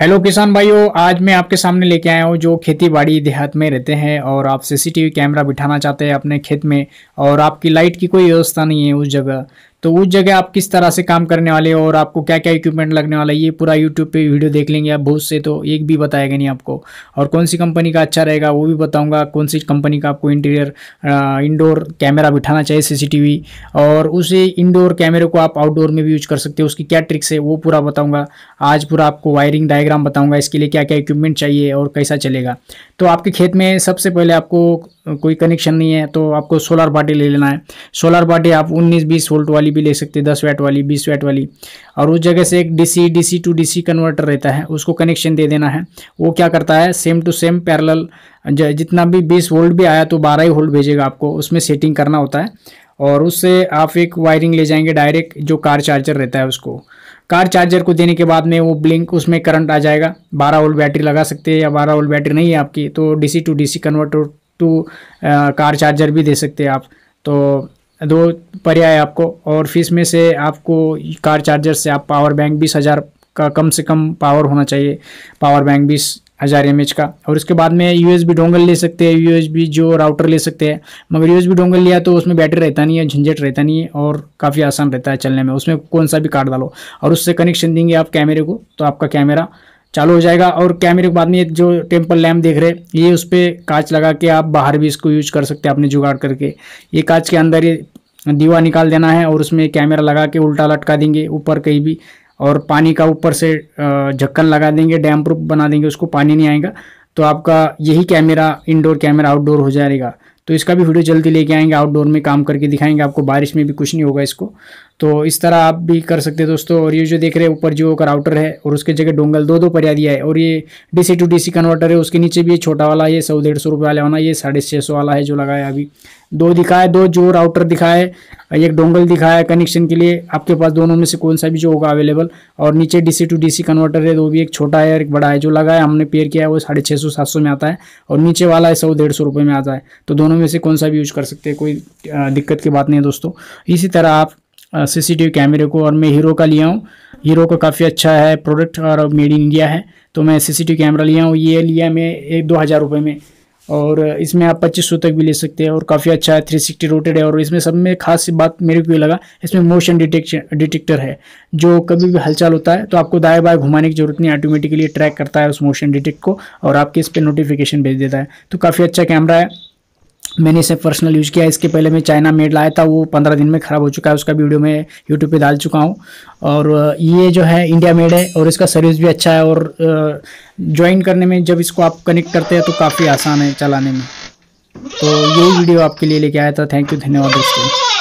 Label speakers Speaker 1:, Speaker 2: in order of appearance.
Speaker 1: hello किसान भाइयों आज मैं आपके सामने लेके आया हूँ जो खेती बाड़ी देहात में रहते हैं और आप सीसीटीवी कैमरा बिठाना चाहते हैं अपने खेत में और आपकी लाइट की कोई व्यवस्था नहीं है उस जगह तो उस जगह आप किस तरह से काम करने वाले हो और आपको क्या क्या इक्विपमेंट लगने वाला है ये पूरा यूट्यूब पे वीडियो देख लेंगे आप बहुत से तो एक भी बताएगा नहीं आपको और कौन सी कंपनी का अच्छा रहेगा वो भी बताऊंगा कौन सी कंपनी का आपको इंटीरियर इंडोर कैमरा बिठाना चाहिए सीसीटीवी और उसी इंडोर कैमरे को आप आउटडोर में भी यूज कर सकते हो उसकी क्या ट्रिक्स है वो पूरा बताऊँगा आज पूरा आपको वायरिंग डायग्राम बताऊँगा इसके लिए क्या क्या इक्विपमेंट चाहिए और कैसा चलेगा तो आपके खेत में सबसे पहले आपको कोई कनेक्शन नहीं है तो आपको सोलर बाटी ले लेना है सोलर बाटी आप उन्नीस बीस वोल्ट वाली भी ले सकते हैं दस वैट वाली बीस वैट वाली और उस जगह से एक DC DC to DC converter रहता है उसको कनेक्शन दे देना है वो क्या करता है सेम टू सेम पैरल जितना भी बीस वोल्ट भी आया तो बारह ही वोल्ट भेजेगा आपको उसमें सेटिंग करना होता है और उससे आप एक वायरिंग ले जाएंगे डायरेक्ट जो कार चार्जर रहता है उसको कार चार्जर को देने के बाद में वो ब्लिंक उसमें करंट आ जाएगा बारह वोल्ट बैटरी लगा सकते हैं या बारह वोल्ट बैटरी नहीं है आपकी तो DC to DC converter to car charger भी दे सकते हैं आप तो दो पर्याय आपको और फीस में से आपको कार चार्जर से आप पावर बैंक बीस हज़ार का कम से कम पावर होना चाहिए पावर बैंक बीस हज़ार एम का और उसके बाद में यू एस डोंगल ले सकते हैं यू जो राउटर ले सकते हैं मगर यू डोंगल लिया तो उसमें बैटरी रहता नहीं है झंझट रहता नहीं है और काफ़ी आसान रहता है चलने में उसमें कौन सा भी कार्ड डालो और उससे कनेक्शन देंगे आप कैमरे को तो आपका कैमरा चालू हो जाएगा और कैमरे के बाद में जो टेम्पल लैम्प देख रहे हैं ये उस पर कांच लगा के आप बाहर भी इसको यूज कर सकते हैं अपने जुगाड़ करके ये कांच के अंदर ये दीवा निकाल देना है और उसमें कैमरा लगा के उल्टा लटका देंगे ऊपर कहीं भी और पानी का ऊपर से झक्कन लगा देंगे डैम प्रूफ बना देंगे उसको पानी नहीं आएगा तो आपका यही कैमरा इंडोर कैमरा आउटडोर हो जाएगा तो इसका भी वीडियो जल्दी लेके आएंगे आउटडोर में काम करके दिखाएंगे आपको बारिश में भी कुछ नहीं होगा इसको तो इस तरह आप भी कर सकते हैं दोस्तों और ये जो देख रहे हैं ऊपर जो का राउटर है और उसके जगह डोंगल दो दो पर दिया है और ये डीसी टू डीसी कन्वर्टर है उसके नीचे भी ये छोटा वाला ये सौ डेढ़ सौ रुपये वाला होना ये साढ़े छः सौ वाला है जो लगाया अभी दो दिखाए दो जो राउटर दिखाए एक डोंगल दिखाया कनेक्शन के लिए आपके पास दोनों में से कौन सा भी जो होगा अवेलेबल और नीचे डीसी टू डीसी कन्वर्टर है वो भी एक छोटा है और एक बड़ा है जो लगा है हमने पेयर किया है वो साढ़े छः सौ सात सौ में आता है और नीचे वाला है सौ डेढ़ सौ रुपये में आता है तो दोनों में से कौन सा भी यूज़ कर सकते हैं कोई दिक्कत की बात नहीं है दोस्तों इसी तरह आप वी कैमरे को और मैं हीरो का लिया हूँ हीरो का काफ़ी अच्छा है प्रोडक्ट और मेड इन इंडिया है तो मैं वी कैमरा लिया हूँ ये लिया मैं एक दो हज़ार रुपये में और इसमें आप पच्चीस सौ तक भी ले सकते हैं और काफ़ी अच्छा है थ्री सिक्सटी रोटेड है और इसमें सब में खास बात मेरे को ये लगा इसमें मोशन डिटेक्शन डिटेक्टर है जो कभी भी हलचल होता है तो आपको दाएँ बाएँ घुमाने की जरूरत नहीं ऑटोमेटिकली ट्रैक करता है उस मोशन डिटेक्ट को और आपके इस पर नोटिफिकेशन भेज देता है तो काफ़ी अच्छा कैमरा है मैंने इसे पर्सनल यूज़ किया इसके पहले मैं चाइना मेड लाया था वो पंद्रह दिन में ख़राब हो चुका है उसका वीडियो मैं यूट्यूब पे डाल चुका हूँ और ये जो है इंडिया मेड है और इसका सर्विस भी अच्छा है और ज्वाइन करने में जब इसको आप कनेक्ट करते हैं तो काफ़ी आसान है चलाने में तो यही वीडियो आपके लिए लेके आया था थैंक यू धन्यवाद दोस्तों